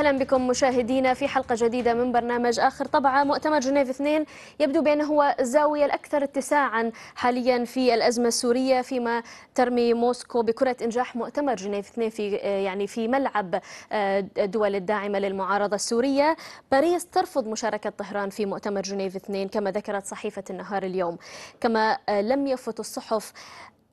أهلا بكم مشاهدينا في حلقة جديدة من برنامج آخر طبعة مؤتمر جنيف 2 يبدو بأنه هو الزاوية الأكثر اتساعا حاليا في الأزمة السورية فيما ترمي موسكو بكرة إنجاح مؤتمر جنيف 2 في آه، يعني في ملعب آه، الدول الداعمة للمعارضة السورية باريس ترفض مشاركة طهران في مؤتمر جنيف 2 كما ذكرت صحيفة النهار اليوم كما آه، لم يفت الصحف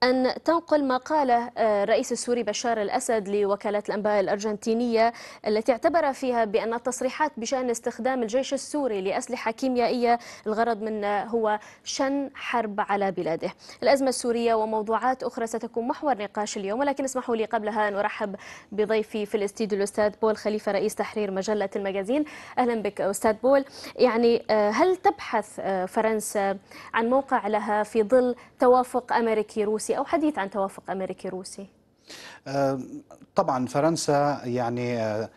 أن تنقل ما قاله الرئيس آه، السوري بشار الأسد لوكالة الأنباء الأرجنتينية التي اعتبر فيها بأن التصريحات بشأن استخدام الجيش السوري لأسلحة كيميائية الغرض منه هو شن حرب على بلاده الأزمة السورية وموضوعات أخرى ستكون محور نقاش اليوم ولكن اسمحوا لي قبلها أن أرحب بضيفي في الاستديو الأستاذ بول خليفة رئيس تحرير مجلة المجازين أهلا بك أستاذ بول يعني آه، هل تبحث آه، فرنسا عن موقع لها في ظل توافق أمريكي روسي روسي أو حديث عن توافق أمريكي روسي طبعا فرنسا يعني آه،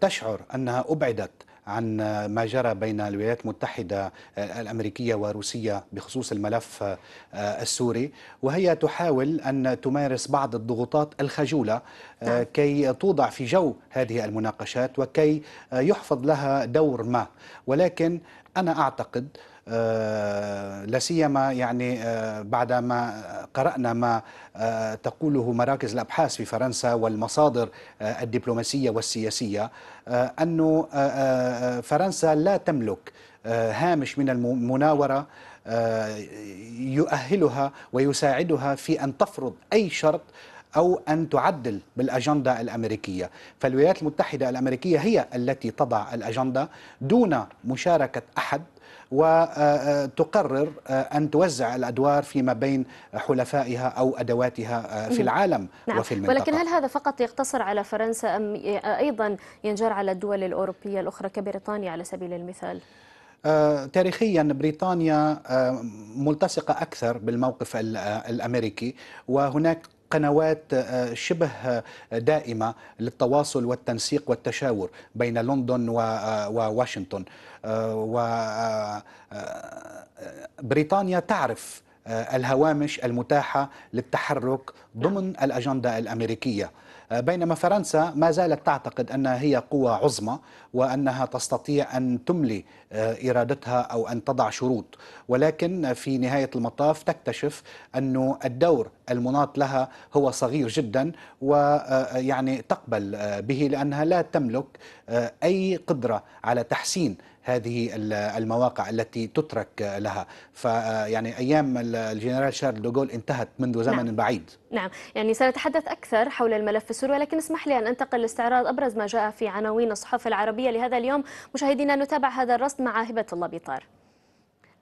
تشعر أنها أبعدت عن آه، ما جرى بين الولايات المتحدة آه، الأمريكية وروسيا بخصوص الملف السوري وهي تحاول أن تمارس بعض الضغوطات الخجولة نعم. كي توضع في جو هذه المناقشات وكي يحفظ لها دور ما ولكن أنا أعتقد آه، لا سيما يعني آه، ما قرانا ما آه، تقوله مراكز الابحاث في فرنسا والمصادر الدبلوماسيه والسياسيه انه فرنسا لا تملك هامش من المناوره يؤهلها ويساعدها في ان تفرض اي شرط أو أن تعدل بالأجندة الأمريكية فالولايات المتحدة الأمريكية هي التي تضع الأجندة دون مشاركة أحد وتقرر آه، أن توزع الأدوار فيما بين حلفائها أو أدواتها آه، في العالم نعم. وفي المنطقة ولكن هل هذا فقط يقتصر على فرنسا أم آه، أيضا ينجر على الدول الأوروبية الأخرى كبريطانيا على سبيل المثال؟ تاريخيا بريطانيا ملتصقة أكثر بالموقف الأمريكي وهناك قنوات آه، شبه آه، دائمة للتواصل والتنسيق والتشاور بين لندن وواشنطن آه، وبريطانيا تعرف الهوامش المتاحة للتحرك نعم. ضمن الأجندة الأمريكية بينما فرنسا ما زالت تعتقد أنها هي قوة عظمى وأنها تستطيع أن تملي آه، إرادتها أو أن تضع شروط ولكن في نهاية المطاف تكتشف أن الدور المناط لها هو صغير جدا ويعني آه، آه، تقبل به لأنها لا تملك أي قدرة على تحسين هذه المواقع التي تترك لها فيعني أيام الجنرال شارل دوغول انتهت منذ زمن نعم. بعيد نعم يعني سنتحدث أكثر حول الملف السوري ولكن اسمح لي أن أنتقل لاستعراض أبرز ما جاء في عناوين الصحف العربية لهذا اليوم مشاهدينا نتابع هذا الرصد مع هبة الله بيطار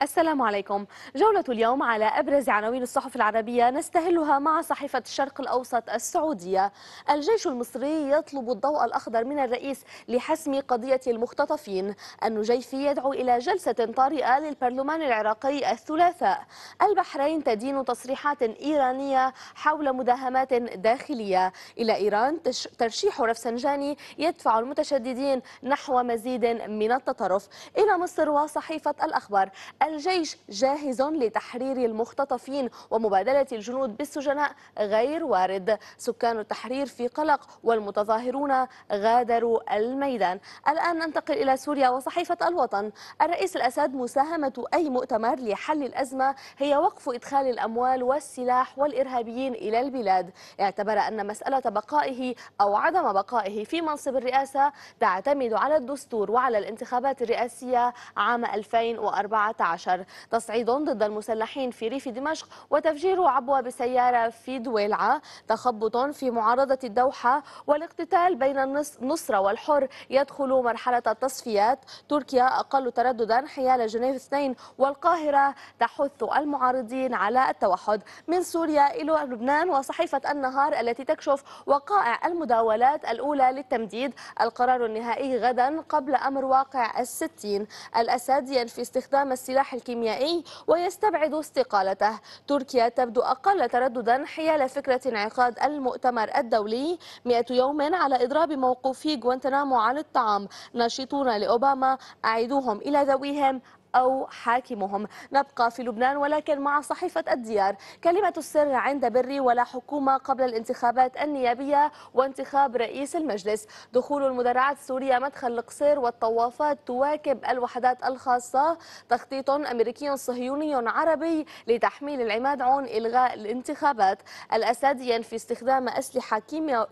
السلام عليكم جولة اليوم على أبرز عناوين الصحف العربية نستهلها مع صحيفة الشرق الأوسط السعودية الجيش المصري يطلب الضوء الأخضر من الرئيس لحسم قضية المختطفين النجيفي يدعو إلى جلسة طارئة للبرلمان العراقي الثلاثاء البحرين تدين تصريحات إيرانية حول مداهمات داخلية إلى إيران ترشيح رفسنجاني يدفع المتشددين نحو مزيد من التطرف إلى مصر وصحيفة الأخبار الجيش جاهز لتحرير المختطفين ومبادلة الجنود بالسجناء غير وارد سكان التحرير في قلق والمتظاهرون غادروا الميدان الآن ننتقل إلى سوريا وصحيفة الوطن الرئيس الأسد مساهمة أي مؤتمر لحل الأزمة هي وقف إدخال الأموال والسلاح والإرهابيين إلى البلاد اعتبر أن مسألة بقائه أو عدم بقائه في منصب الرئاسة تعتمد على الدستور وعلى الانتخابات الرئاسية عام 2014 عشر تصعيد ضد المسلحين في ريف دمشق وتفجير عبوة بسيارة في دويلعة تخبط في معارضة الدوحة والاقتتال بين النصرة والحر يدخل مرحلة التصفيات تركيا أقل ترددا حيال جنيف 2 والقاهرة تحث المعارضين على التوحد من سوريا إلى لبنان وصحيفة النهار التي تكشف وقائع المداولات الأولى للتمديد القرار النهائي غدا قبل أمر واقع الستين الأسد ينفي استخدام السلاح السلاح الكيميائي ويستبعد استقالته تركيا تبدو أقل ترددا حيال فكرة انعقاد المؤتمر الدولي 100 يوم على إضراب موقوفي غوانتنامو عن الطعام ناشطون لأوباما أعيدوهم إلى ذويهم أو حاكمهم نبقى في لبنان ولكن مع صحيفة الديار كلمة السر عند بري ولا حكومة قبل الانتخابات النيابية وانتخاب رئيس المجلس دخول المدرعات السورية مدخل القصير والطوافات تواكب الوحدات الخاصة تخطيط أمريكي صهيوني عربي لتحميل العماد عون إلغاء الانتخابات الأسد ينفي استخدام أسلحة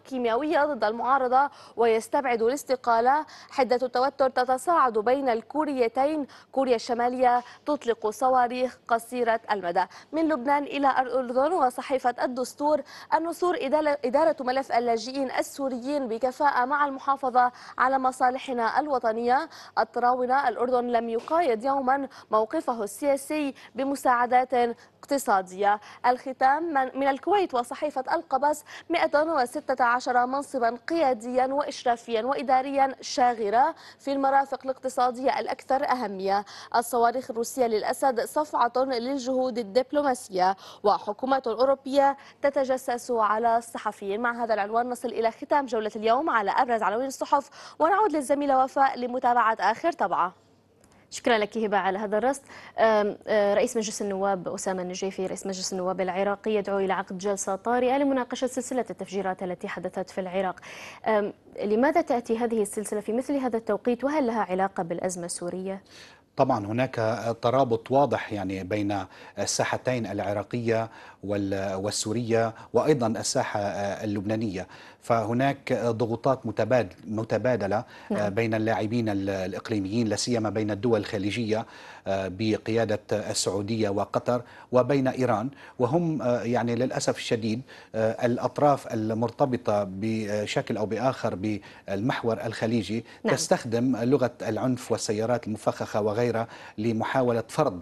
كيميائية ضد المعارضة ويستبعد الاستقالة حدة التوتر تتصاعد بين الكوريتين كوريا الشمالية تطلق صواريخ قصيرة المدى من لبنان إلى الأردن وصحيفة الدستور النصور إدارة ملف اللاجئين السوريين بكفاءة مع المحافظة على مصالحنا الوطنية التراونة الأردن لم يقايد يوما موقفه السياسي بمساعدات اقتصادية الختام من الكويت وصحيفة القبس 116 منصبا قياديا وإشرافيا وإداريا شاغرة في المرافق الاقتصادية الأكثر أهمية الصواريخ الروسية للأسد صفعة للجهود الدبلوماسية وحكومة أوروبية تتجسس على الصحفيين مع هذا العنوان نصل إلى ختام جولة اليوم على أبرز عناوين الصحف ونعود للزميلة وفاء لمتابعة آخر طبعة شكرا لك هبة على هذا الرصد رئيس مجلس النواب أسامة النجيفي رئيس مجلس النواب العراقي يدعو إلى عقد جلسة طارئة لمناقشة سلسلة التفجيرات التي حدثت في العراق لماذا تأتي هذه السلسلة في مثل هذا التوقيت وهل لها علاقة بالأزمة السورية؟ طبعا هناك ترابط واضح يعني بين الساحتين العراقيه والسوريه وايضا الساحه اللبنانيه فهناك ضغوطات متبادله آه، نعم. بين اللاعبين الاقليميين لا سيما بين الدول الخليجيه آه، بقياده السعوديه وقطر وبين ايران وهم آه، يعني للاسف الشديد الاطراف المرتبطه بشكل او باخر بالمحور الخليجي نعم. تستخدم لغه العنف والسيارات المفخخه وغيرها لمحاوله فرض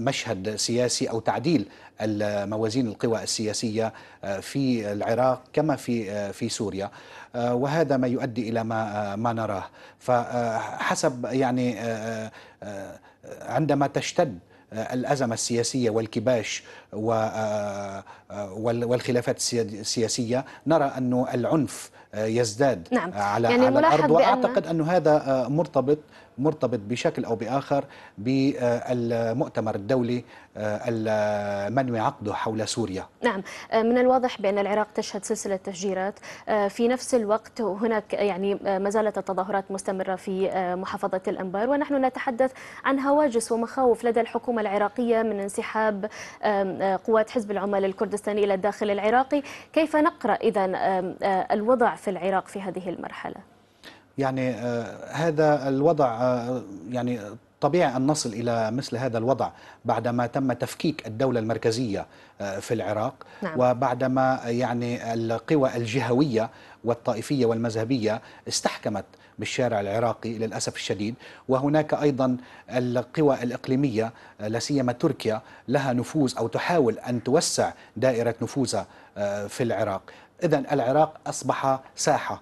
مشهد سياسي او تعديل الموازين القوى السياسيه في العراق كما في آه، في سوريا آه، وهذا ما يؤدي إلى ما آه، ما نراه فحسب يعني عندما تشتد الأزمة السياسية والكباش و آه، والخلافات السياسيه نرى أن العنف آه، يزداد نعم. آه، على, يعني على الارض واعتقد أن هذا مرتبط مرتبط بشكل او باخر بالمؤتمر الدولي المنوي عقده حول سوريا. نعم، من الواضح بان العراق تشهد سلسله تفجيرات، في نفس الوقت هناك يعني ما زالت التظاهرات مستمره في محافظه الانبار ونحن نتحدث عن هواجس ومخاوف لدى الحكومه العراقيه من انسحاب قوات حزب العمال الكردستاني باكستان إلى الداخل العراقي كيف نقرأ إذا آه، الوضع في العراق في هذه المرحلة؟ يعني آه، هذا الوضع آه، يعني طبيعي أن نصل إلى مثل هذا الوضع بعدما تم تفكيك الدولة المركزية في العراق نعم. وبعدما يعني القوى الجهوية والطائفية والمذهبية استحكمت بالشارع العراقي للأسف الشديد وهناك أيضا القوى الإقليمية لا سيما تركيا لها نفوذ أو تحاول أن توسع دائرة نفوذها آه، في العراق إذا العراق أصبح ساحة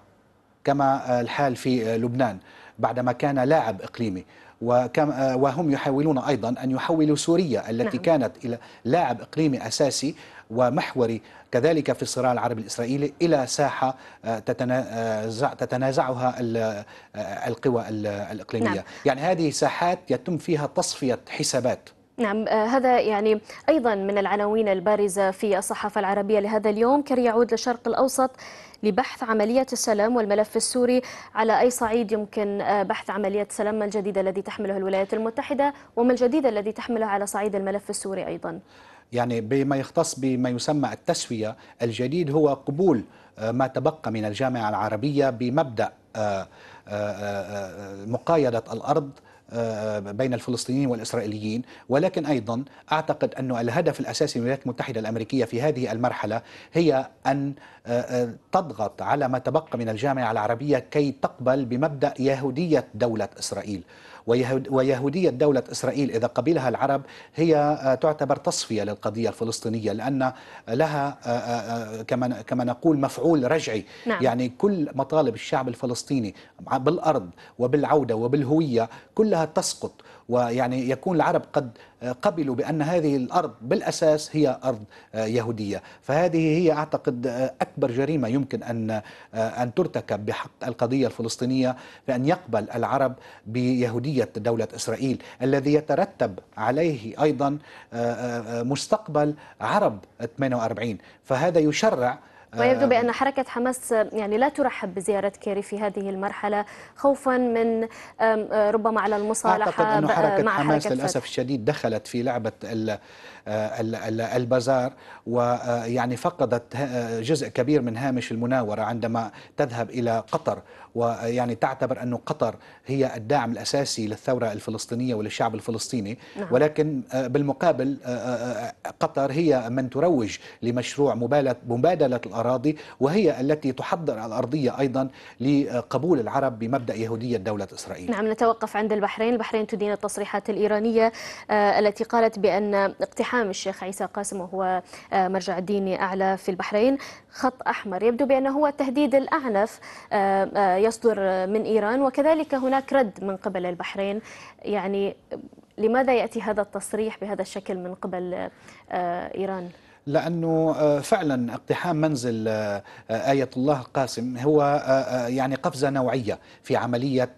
كما الحال في آه، لبنان بعدما كان لاعب إقليمي وكم آه، وهم يحاولون ايضا ان يحولوا سوريا التي نعم. كانت الى لاعب اقليمي اساسي ومحوري كذلك في الصراع العربي الإسرائيلي إلى ساحة آه، تتنازع آه، تتنازعها آه، القوى الإقليمية نعم. يعني هذه ساحات يتم فيها تصفية حسابات نعم هذا يعني أيضا من العناوين البارزة في الصحافة العربية لهذا اليوم كري يعود للشرق الأوسط لبحث عملية السلام والملف السوري على أي صعيد يمكن بحث عملية السلام ما الجديد الذي تحمله الولايات المتحدة وما الجديد الذي تحمله على صعيد الملف السوري أيضا يعني بما يختص بما يسمى التسوية الجديد هو قبول آه، ما تبقى من الجامعة العربية بمبدأ آه، آه، مقايضة الأرض بين الفلسطينيين والإسرائيليين ولكن أيضا أعتقد أن الهدف الأساسي للولايات المتحدة الأمريكية في هذه المرحلة هي أن تضغط على ما تبقى من الجامعة العربية كي تقبل بمبدأ يهودية دولة إسرائيل ويهودية دولة إسرائيل إذا قبلها العرب هي آه، تعتبر تصفية للقضية الفلسطينية لأن آه، لها آه، كما نقول مفعول رجعي نعم. يعني كل مطالب الشعب الفلسطيني بالأرض وبالعودة وبالهوية كلها تسقط ويعني يكون العرب قد قبلوا بأن هذه الأرض بالأساس هي أرض يهودية فهذه هي أعتقد أكبر جريمة يمكن أن أن ترتكب بحق القضية الفلسطينية بأن يقبل العرب بيهودية دولة إسرائيل الذي يترتب عليه أيضا آه، آه، مستقبل عرب 48 فهذا يشرع ويبدو آه. بأن حركة حماس يعني لا ترحب بزيارة كيري في هذه المرحلة خوفا من آه، ربما على المصالحة أعتقد أن آه، حركة مع حماس حركة للأسف الشديد دخلت في لعبة البازار ويعني فقدت جزء كبير من هامش المناورة عندما تذهب إلى قطر ويعني تعتبر أن قطر هي الداعم الأساسي للثورة الفلسطينية وللشعب الفلسطيني نعم. ولكن آه، بالمقابل آه، آه، قطر هي من تروج لمشروع مبادلة الأراضي وهي التي تحضر الأرضية أيضا لقبول العرب بمبدأ يهودية دولة إسرائيل نعم نتوقف عند البحرين البحرين تدين التصريحات الإيرانية التي قالت بأن اقتحام الشيخ عيسى قاسم وهو مرجع ديني أعلى في البحرين خط أحمر يبدو بأنه هو التهديد الأعنف يصدر من إيران وكذلك هناك رد من قبل البحرين يعني لماذا يأتي هذا التصريح بهذا الشكل من قبل آه، إيران؟ لانه آه، فعلا اقتحام منزل آه، ايه الله قاسم هو يعني قفزه نوعيه في عمليه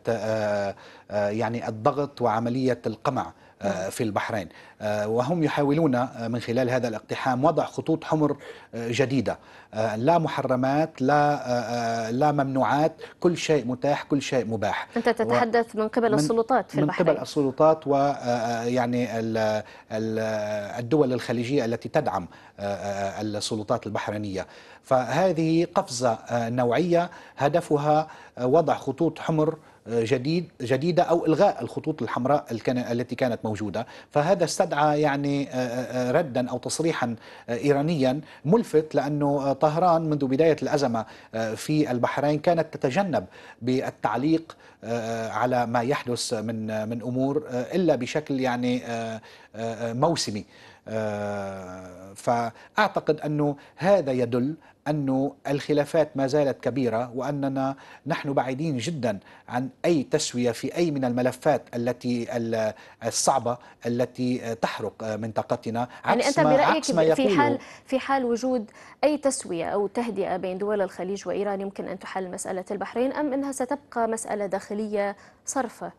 يعني الضغط وعمليه القمع آه، في البحرين آه، وهم يحاولون آه، من خلال هذا الاقتحام وضع خطوط حمر جديدة لا محرمات لا لا ممنوعات كل شيء متاح كل شيء مباح أنت تتحدث من قبل السلطات في من البحرين من قبل السلطات ويعني الدول الخليجية التي تدعم السلطات البحرينية فهذه قفزة نوعية هدفها وضع خطوط حمر جديد جديدة أو إلغاء الخطوط الحمراء التي كانت موجودة فهذا استدعى يعني آه، آه، آه، ردا أو تصريحا إيرانيا ملفت لأنه طهران منذ بداية الأزمة في البحرين كانت تتجنب بالتعليق على ما يحدث من من أمور إلا بشكل يعني موسمي فأعتقد أنه هذا يدل أن الخلافات ما زالت كبيرة وأننا نحن بعيدين جدا عن أي تسوية في أي من الملفات التي الصعبة التي تحرق منطقتنا يعني أنت برأيك في حال في حال وجود أي تسوية أو تهدئة بين دول الخليج وإيران يمكن أن تحل مسألة البحرين أم أنها ستبقى مسألة داخلية صرفة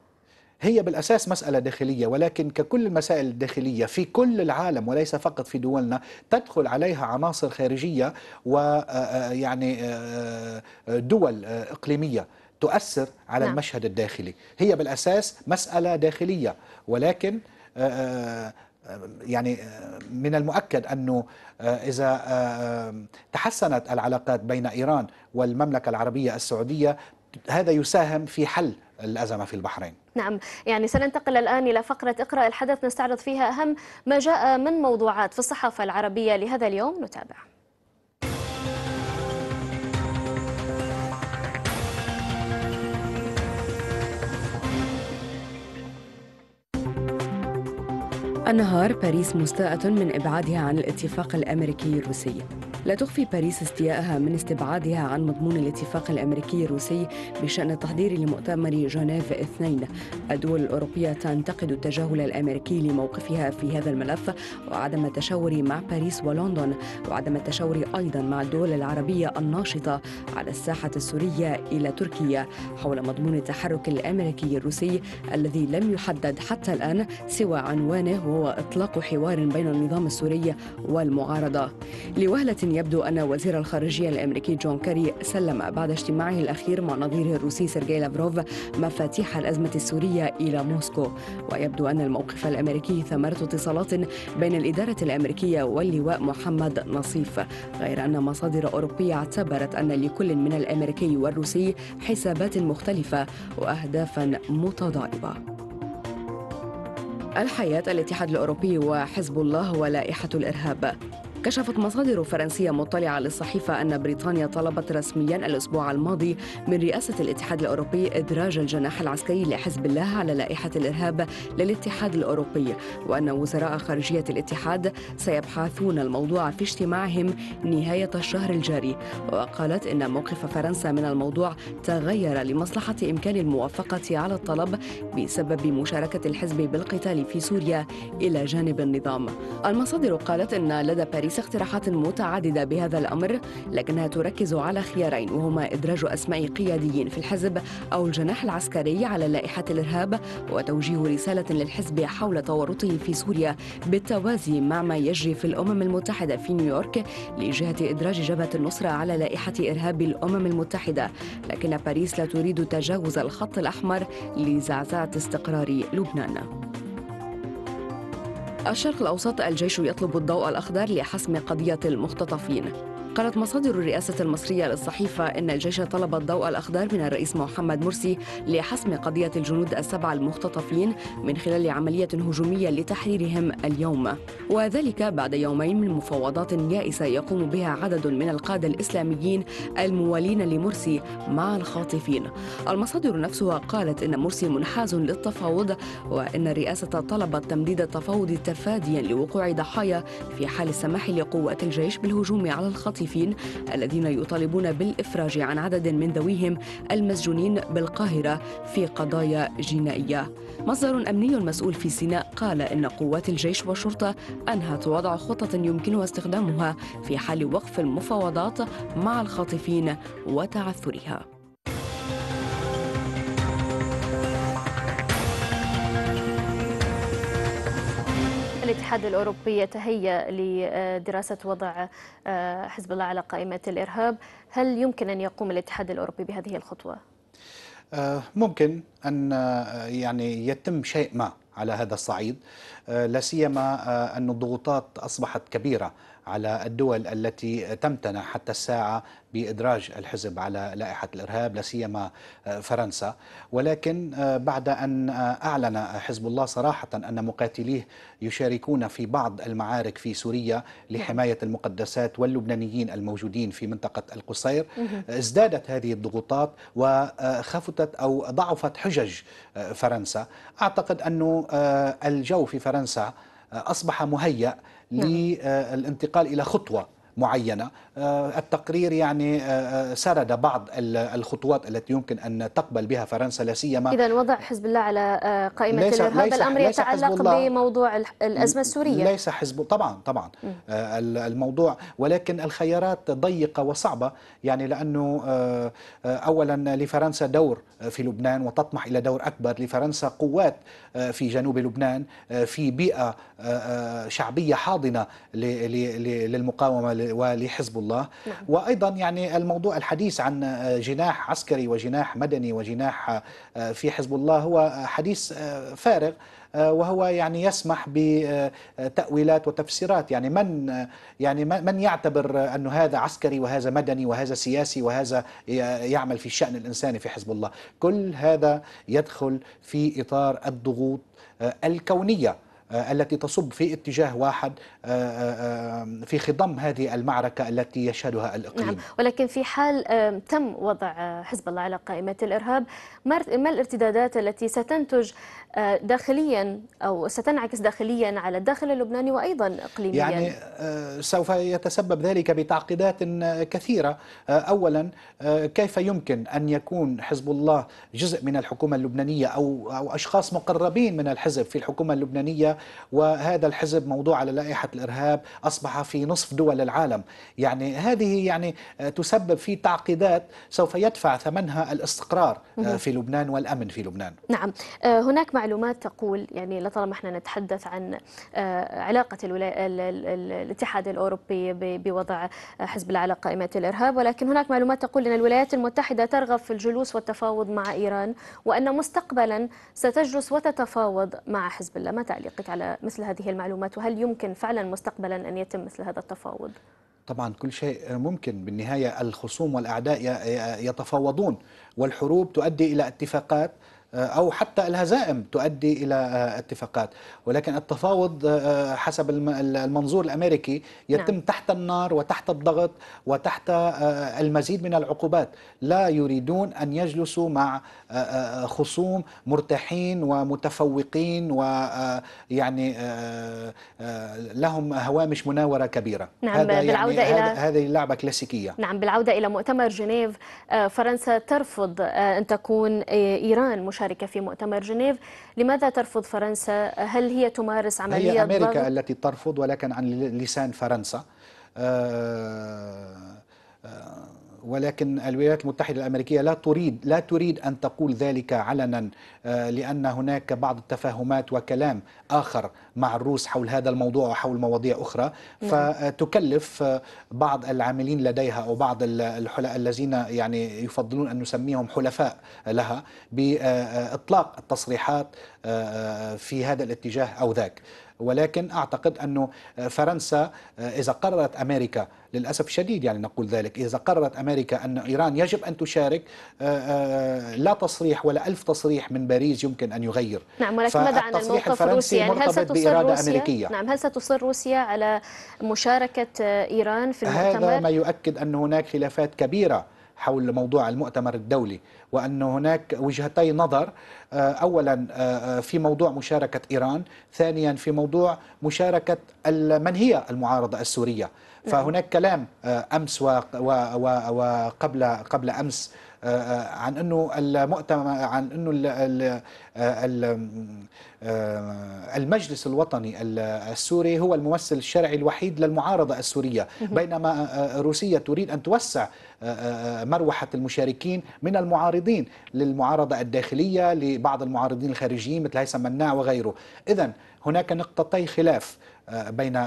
هي بالأساس مسألة داخلية ولكن ككل المسائل الداخلية في كل العالم وليس فقط في دولنا تدخل عليها عناصر خارجية ويعني آه، آه، آه، دول إقليمية تؤثر على نعم. المشهد الداخلي هي بالأساس مسألة داخلية ولكن يعني من المؤكد أنه إذا تحسنت العلاقات بين إيران والمملكة العربية السعودية هذا يساهم في حل الأزمة في البحرين نعم يعني سننتقل الآن إلى فقرة اقرأ الحدث نستعرض فيها أهم ما جاء من موضوعات في الصحافة العربية لهذا اليوم نتابع النهار باريس مستاءة من إبعادها عن الاتفاق الأمريكي الروسي لا تخفي باريس استيائها من استبعادها عن مضمون الاتفاق الأمريكي الروسي بشأن التحضير لمؤتمر جنيف اثنين الدول الأوروبية تنتقد التجاهل الأمريكي لموقفها في هذا الملف وعدم التشاور مع باريس ولندن وعدم التشاور أيضا مع الدول العربية الناشطة على الساحة السورية إلى تركيا حول مضمون التحرك الأمريكي الروسي الذي لم يحدد حتى الآن سوى عنوانه وهو إطلاق حوار بين النظام السوري والمعارضة لوهلة يبدو أن وزير الخارجية الأمريكي جون كيري سلم بعد اجتماعه الأخير مع نظيره الروسي سيرجي لافروف مفاتيح الأزمة السورية إلى موسكو ويبدو أن الموقف الأمريكي ثمرة اتصالات بين الإدارة الأمريكية واللواء محمد نصيف غير أن مصادر أوروبية اعتبرت أن لكل من الأمريكي والروسي حسابات مختلفة وأهدافا متضاربة الحياة الاتحاد الأوروبي وحزب الله ولائحة الإرهاب كشفت مصادر فرنسية مطلعة للصحيفة أن بريطانيا طلبت رسميا الأسبوع الماضي من رئاسة الاتحاد الأوروبي إدراج الجناح العسكري لحزب الله على لائحة الإرهاب للاتحاد الأوروبي وأن وزراء خارجية الاتحاد سيبحثون الموضوع في اجتماعهم نهاية الشهر الجاري وقالت إن موقف فرنسا من الموضوع تغير لمصلحة إمكان الموافقة على الطلب بسبب مشاركة الحزب بالقتال في سوريا إلى جانب النظام المصادر قالت إن لدى باريس ليس اقتراحات متعددة بهذا الأمر لكنها تركز على خيارين وهما إدراج أسماء قياديين في الحزب أو الجناح العسكري على لائحة الإرهاب وتوجيه رسالة للحزب حول تورطه في سوريا بالتوازي مع ما يجري في الأمم المتحدة في نيويورك لجهة إدراج جبهة النصرة على لائحة إرهاب الأمم المتحدة لكن باريس لا تريد تجاوز الخط الأحمر لزعزعة استقرار لبنان الشرق الأوسط الجيش يطلب الضوء الأخضر لحسم قضية المختطفين قالت مصادر الرئاسة المصرية للصحيفة إن الجيش طلب الضوء الأخضر من الرئيس محمد مرسي لحسم قضية الجنود السبعة المختطفين من خلال عملية هجومية لتحريرهم اليوم وذلك بعد يومين من مفاوضات يائسة يقوم بها عدد من القادة الإسلاميين الموالين لمرسي مع الخاطفين المصادر نفسها قالت إن مرسي منحاز للتفاوض وإن الرئاسة طلبت تمديد التفاوض تفاديا لوقوع ضحايا في حال السماح لقوات الجيش بالهجوم على الخطيب المخالفين الذين يطالبون بالإفراج عن عدد من ذويهم المسجونين بالقاهرة في قضايا جنائية مصدر أمني مسؤول في سيناء قال إن قوات الجيش والشرطة أنهت وضع خطة يمكنها استخدامها في حال وقف المفاوضات مع الخاطفين وتعثرها الاتحاد الأوروبي يتهيأ لدراسة وضع آه، حزب الله على قائمة الإرهاب هل يمكن أن يقوم الاتحاد الأوروبي بهذه الخطوة؟ آه، ممكن أن آه، يعني يتم شيء ما على هذا الصعيد لا سيما أن الضغوطات أصبحت كبيرة على الدول التي تمتنع حتى الساعة بإدراج الحزب على لائحة الإرهاب لا سيما آه، فرنسا ولكن آه، بعد أن آه، أعلن حزب الله صراحة أن مقاتليه يشاركون في بعض المعارك في سوريا لحماية نعم. المقدسات واللبنانيين الموجودين في منطقة القصير ازدادت هذه الضغوطات وخفتت أو ضعفت حجج فرنسا أعتقد أن الجو في فرنسا أصبح مهيأ نعم. للانتقال إلى خطوة معينة آه، التقرير يعني آه، آه، سرد بعض الخطوات التي يمكن أن تقبل بها فرنسا لا سيما إذا وضع حزب الله على قائمة الإرهاب هذا الأمر ليس يتعلق بموضوع الأزمة السورية ليس حزب طبعا طبعا الموضوع ولكن الخيارات ضيقة وصعبة يعني لأنه أولا لفرنسا دور في لبنان وتطمح إلى دور أكبر لفرنسا قوات في جنوب لبنان في بيئة شعبية حاضنة للمقاومة ولحزب الله نعم. وأيضا يعني الموضوع الحديث عن آه، جناح عسكري وجناح مدني وجناح آه، في حزب الله هو حديث آه، فارغ وهو يعني يسمح بتأويلات وتفسيرات يعني من يعني من يعتبر أنه هذا عسكري وهذا مدني وهذا سياسي وهذا يعمل في الشأن الإنساني في حزب الله كل هذا يدخل في إطار الضغوط الكونية آه، التي تصب في اتجاه واحد آه، آه، في خضم هذه المعركة التي يشهدها الإقليم نعم ولكن في حال تم وضع حزب الله على قائمة الإرهاب ما الارتدادات التي ستنتج داخليا أو ستنعكس داخليا على الداخل اللبناني وأيضا إقليميا يعني سوف يتسبب ذلك بتعقيدات كثيرة أولا كيف يمكن أن يكون حزب الله جزء من الحكومة اللبنانية أو أو أشخاص مقربين من الحزب في الحكومة اللبنانية وهذا الحزب موضوع على لائحة الإرهاب أصبح في نصف دول العالم يعني هذه يعني تسبب في تعقيدات سوف يدفع ثمنها الاستقرار آه، في لبنان والأمن في لبنان نعم آه، هناك معلومات تقول يعني لطالما احنا نتحدث عن آه، علاقة الاتحاد الأوروبي بوضع حزب الله على قائمة الإرهاب ولكن هناك معلومات تقول أن الولايات المتحدة ترغب في الجلوس والتفاوض مع إيران وأن مستقبلا ستجلس وتتفاوض مع حزب الله ما تعليقك على مثل هذه المعلومات وهل يمكن فعلا مستقبلا أن يتم مثل هذا التفاوض؟ طبعا كل شيء ممكن بالنهاية الخصوم والأعداء يتفاوضون والحروب تؤدي إلى اتفاقات آه، أو حتى الهزائم تؤدي إلى آه، اتفاقات ولكن التفاوض آه، حسب المنظور الأمريكي يتم نعم. تحت النار وتحت الضغط وتحت المزيد من العقوبات لا يريدون أن يجلسوا مع خصوم مرتاحين ومتفوقين ويعني لهم هوامش مناورة كبيرة نعم هذا يعني بالعودة يعني إلى هذه اللعبة كلاسيكية نعم بالعودة إلى مؤتمر جنيف فرنسا ترفض أن تكون إيران مشاركة المشاركة في مؤتمر جنيف لماذا ترفض فرنسا هل هي تمارس عملية هي أمريكا ضغط؟ التي ترفض ولكن عن لسان فرنسا آه آه ولكن الولايات المتحدة الأمريكية لا تريد لا تريد أن تقول ذلك علنا آه، لأن هناك بعض التفاهمات وكلام آخر مع الروس حول هذا الموضوع وحول مواضيع أخرى نعم. فتكلف آه، بعض العاملين لديها أو بعض الحلفاء الذين يعني يفضلون أن نسميهم حلفاء لها بإطلاق التصريحات آه، في هذا الاتجاه أو ذاك ولكن أعتقد أنه فرنسا آه، إذا قررت أمريكا للأسف الشديد يعني نقول ذلك إذا قررت أمريكا أن إيران يجب أن تشارك آه، آه، لا تصريح ولا ألف تصريح من باريس يمكن أن يغير نعم ولكن ماذا عن الموقف الروسي يعني هل ستصر روسيا أمريكية. نعم هل ستصر روسيا على مشاركة إيران في المؤتمر هذا ما يؤكد أن هناك خلافات كبيرة حول موضوع المؤتمر الدولي وأن هناك وجهتي نظر آه، أولا آه، آه، في موضوع مشاركة إيران ثانيا في موضوع مشاركة من هي المعارضة السورية نعم. فهناك كلام أمس وقبل قبل أمس آه، عن انه المؤتمر عن انه آه، آه، المجلس الوطني السوري هو الممثل الشرعي الوحيد للمعارضه السوريه بينما روسيا تريد ان توسع مروحه المشاركين من المعارضين للمعارضه الداخليه لبعض المعارضين الخارجيين مثل هيثم مناع وغيره اذا هناك نقطتي خلاف بين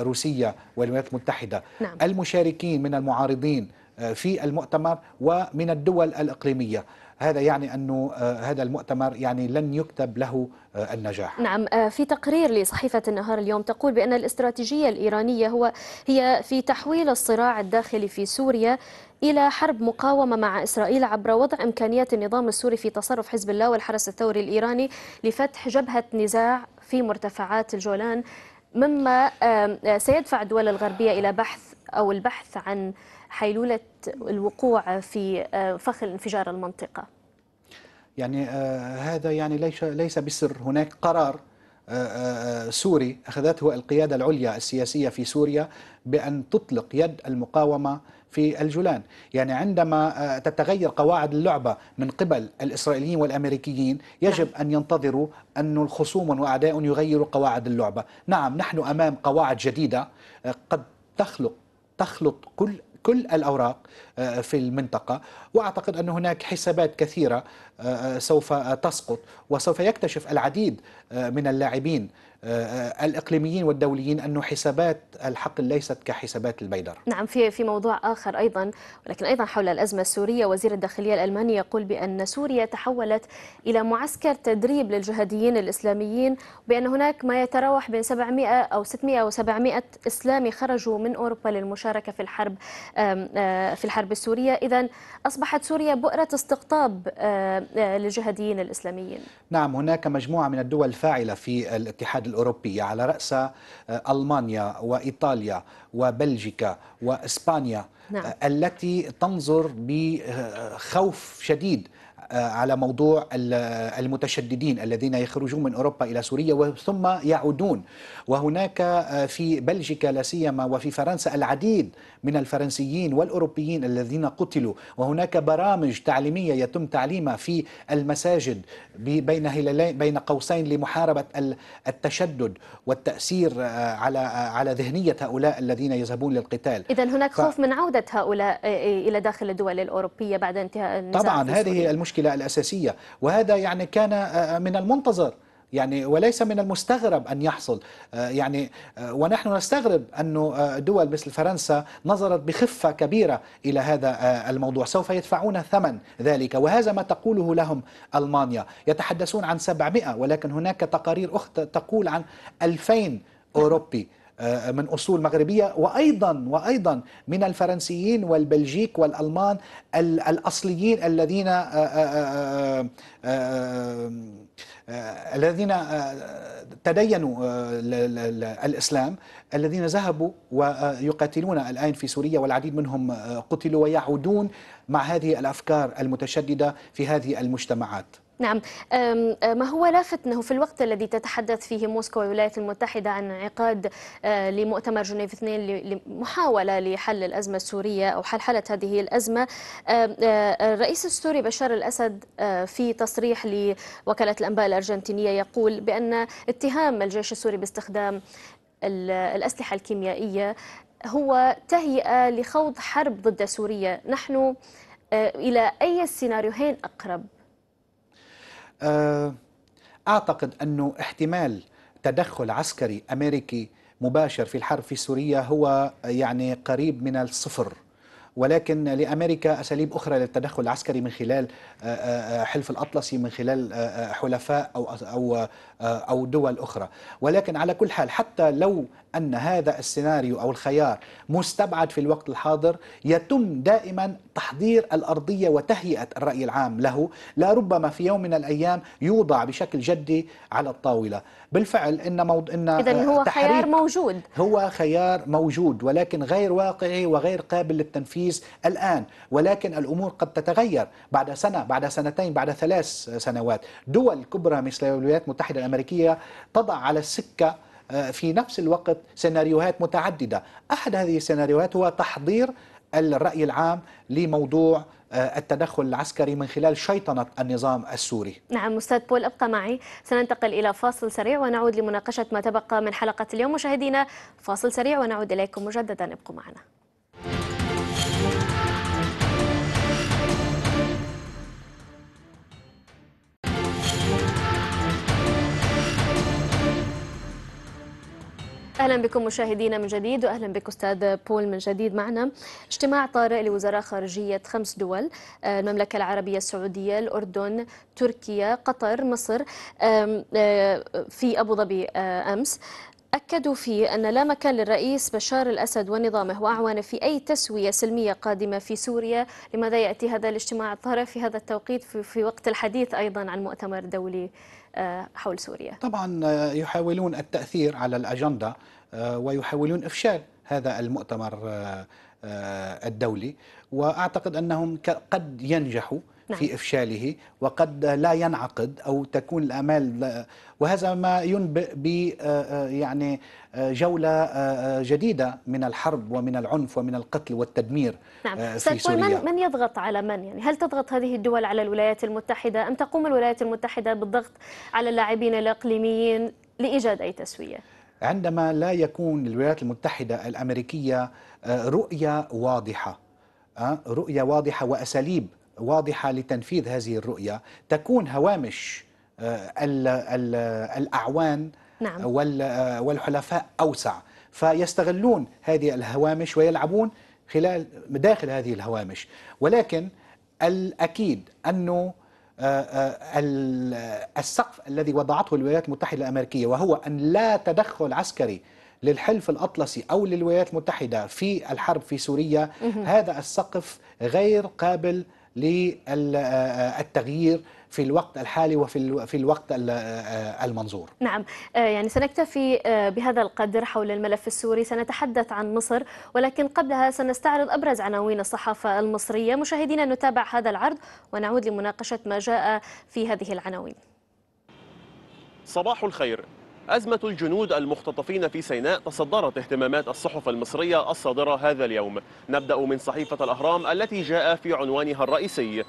روسيا والولايات المتحده نعم. المشاركين من المعارضين آه، في المؤتمر ومن الدول الإقليمية هذا يعني أنه آه، هذا المؤتمر يعني لن يكتب له آه، النجاح نعم في تقرير لصحيفة النهار اليوم تقول بأن الاستراتيجية الإيرانية هو هي في تحويل الصراع الداخلي في سوريا إلى حرب مقاومة مع إسرائيل عبر وضع إمكانيات النظام السوري في تصرف حزب الله والحرس الثوري الإيراني لفتح جبهة نزاع في مرتفعات الجولان مما سيدفع الدول الغربية إلى بحث أو البحث عن حيلولة الوقوع في آه، فخ انفجار المنطقة يعني آه، هذا يعني ليس ليس بسر هناك قرار آه، سوري أخذته القيادة العليا السياسية في سوريا بأن تطلق يد المقاومة في الجولان يعني عندما تتغير قواعد اللعبة من قبل الإسرائيليين والأمريكيين يجب نعم. أن ينتظروا أن الخصوم وأعداء يغيروا قواعد اللعبة نعم نحن أمام قواعد جديدة قد تخلق تخلط كل كل الأوراق آه، في المنطقة وأعتقد أن هناك حسابات كثيرة آه، آه، سوف تسقط وسوف يكتشف العديد من اللاعبين الإقليميين والدوليين أن حسابات الحق ليست كحسابات البيدر نعم في في موضوع آخر أيضا ولكن أيضا حول الأزمة السورية وزير الداخلية الألماني يقول بأن سوريا تحولت إلى معسكر تدريب للجهاديين الإسلاميين بأن هناك ما يتراوح بين 700 أو 600 أو 700 إسلامي خرجوا من أوروبا للمشاركة في الحرب آه، في الحرب السورية إذا أصبحت سوريا بؤرة استقطاب آه، آه، للجهاديين الإسلاميين نعم هناك مجموعة من الدول الفاعلة في الاتحاد الأوروبي على رأس ألمانيا و وإيطاليا وبلجيكا وإسبانيا نعم. آه، التي تنظر بخوف شديد آه، على موضوع آه، المتشددين الذين يخرجون من اوروبا الى سوريا ثم يعودون وهناك في بلجيكا لا سيما وفي فرنسا العديد من الفرنسيين والأوروبيين الذين قتلوا وهناك برامج تعليمية يتم تعليمها في المساجد بين هلالين بين قوسين لمحاربة التشدد والتأثير آه، على آه، على ذهنية هؤلاء الذين يذهبون للقتال إذا هناك ف... خوف من عودة هؤلاء آه، إلى داخل الدول الأوروبية بعد انتهاء النزاع طبعا هذه المشكلة الأساسية وهذا يعني كان من المنتظر يعني وليس من المستغرب أن يحصل آه، يعني آه، ونحن نستغرب انه آه، دول مثل فرنسا نظرت بخفة كبيرة إلى هذا الموضوع سوف يدفعون ثمن ذلك وهذا ما تقوله لهم ألمانيا يتحدثون عن 700 ولكن هناك تقارير أخرى تقول عن 2000 أوروبي آه، من أصول مغربية وأيضا وأيضا من الفرنسيين والبلجيك والألمان الأصليين الذين الذين تدينوا الإسلام الذين ذهبوا ويقاتلون الآن في سوريا والعديد منهم آه، قتلوا ويعودون مع هذه الأفكار المتشددة في هذه المجتمعات نعم أه، ما هو لافت أنه في الوقت الذي تتحدث فيه موسكو والولايات المتحدة عن انعقاد أه، لمؤتمر جنيف 2 لمحاولة لحل الأزمة السورية أو حل حالة هذه الأزمة أه، الرئيس السوري بشار الأسد في تصريح لوكالة الأنباء الأرجنتينية يقول بأن اتهام الجيش السوري باستخدام الأسلحة الكيميائية هو تهيئة لخوض حرب ضد سوريا نحن إلى أي السيناريوهين أقرب آه، أعتقد أنه احتمال تدخل عسكري أمريكي مباشر في الحرب في سوريا هو يعني قريب من الصفر ولكن لامريكا اساليب اخرى للتدخل العسكري من خلال آه، آه، آه، حلف الاطلسي من خلال حلفاء او او او دول اخرى ولكن على كل حال حتى لو ان هذا السيناريو او الخيار مستبعد في الوقت الحاضر يتم دائما تحضير الارضيه وتهيئه الراي العام له لربما في يوم من الايام يوضع بشكل جدي على الطاوله بالفعل ان موض... ان اذا هو خيار موجود هو خيار موجود ولكن غير واقعي وغير قابل للتنفيذ الان ولكن الامور قد تتغير بعد سنه بعد سنتين بعد ثلاث سنوات دول كبرى مثل الولايات المتحدة الأمريكية تضع على السكة آه، في نفس الوقت سيناريوهات متعددة أحد هذه السيناريوهات هو تحضير الرأي العام لموضوع آه، التدخل العسكري من خلال شيطنة النظام السوري نعم أستاذ بول أبقى معي سننتقل إلى فاصل سريع ونعود لمناقشة ما تبقى من حلقة اليوم مشاهدينا فاصل سريع ونعود إليكم مجددا ابقوا معنا اهلا بكم مشاهدينا من جديد واهلا بك استاذ بول من جديد معنا اجتماع طارئ لوزراء خارجيه خمس دول آه، المملكه العربيه السعوديه الاردن تركيا قطر مصر آه، في ابو ظبي آه، امس أكدوا فيه أن لا مكان للرئيس بشار الأسد ونظامه وأعوانه في أي تسوية سلمية قادمة في سوريا لماذا يأتي هذا الاجتماع الطارئ في هذا التوقيت في, وقت الحديث أيضا عن مؤتمر دولي آه، حول سوريا طبعا آه، يحاولون التأثير على الأجندة آه، ويحاولون إفشال هذا المؤتمر الدولي وأعتقد أنهم قد ينجحوا نعم. في إفشاله وقد لا ينعقد أو تكون الأمال وهذا ما ينبئ ب آه، آه، يعني آه، جولة جديدة من الحرب ومن العنف ومن القتل والتدمير نعم. في سوريا من, من يضغط على من يعني هل تضغط هذه الدول على الولايات المتحدة أم تقوم الولايات المتحدة بالضغط على اللاعبين الإقليميين لإيجاد أي تسوية عندما لا يكون للولايات المتحدة الأمريكية رؤية واضحة رؤية واضحة وأساليب واضحة لتنفيذ هذه الرؤية تكون هوامش آه، الأعوان نعم. آه، والحلفاء أوسع فيستغلون هذه الهوامش ويلعبون خلال داخل هذه الهوامش ولكن الأكيد أنه آه، السقف الذي وضعته الولايات المتحدة الأمريكية وهو أن لا تدخل عسكري للحلف الأطلسي أو للولايات المتحدة في الحرب في سوريا هذا السقف غير قابل للتغيير في الوقت الحالي وفي في الوقت المنظور نعم آه، يعني سنكتفي آه، بهذا القدر حول الملف السوري سنتحدث عن مصر ولكن قبلها سنستعرض أبرز عناوين الصحافة المصرية مشاهدينا نتابع هذا العرض ونعود لمناقشة ما جاء في هذه العناوين صباح الخير أزمة الجنود المختطفين في سيناء تصدرت اهتمامات الصحف المصرية الصادرة هذا اليوم نبدأ من صحيفة الأهرام التي جاء في عنوانها الرئيسي